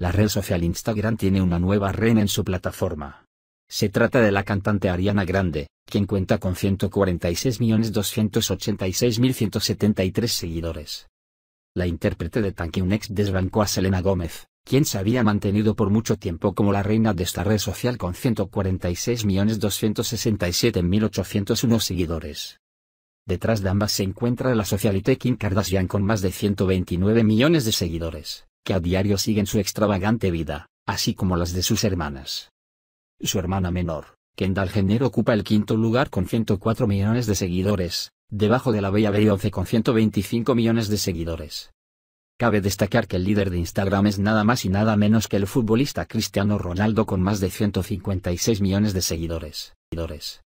La red social Instagram tiene una nueva reina en su plataforma. Se trata de la cantante Ariana Grande, quien cuenta con 146.286.173 seguidores. La intérprete de Thank un desbancó a Selena Gómez, quien se había mantenido por mucho tiempo como la reina de esta red social con 146.267.801 seguidores. Detrás de ambas se encuentra la socialite Kim Kardashian con más de 129 millones de seguidores que a diario siguen su extravagante vida, así como las de sus hermanas. Su hermana menor, Kendall Jenner ocupa el quinto lugar con 104 millones de seguidores, debajo de la Bella Beyoncé con 125 millones de seguidores. Cabe destacar que el líder de Instagram es nada más y nada menos que el futbolista Cristiano Ronaldo con más de 156 millones de seguidores.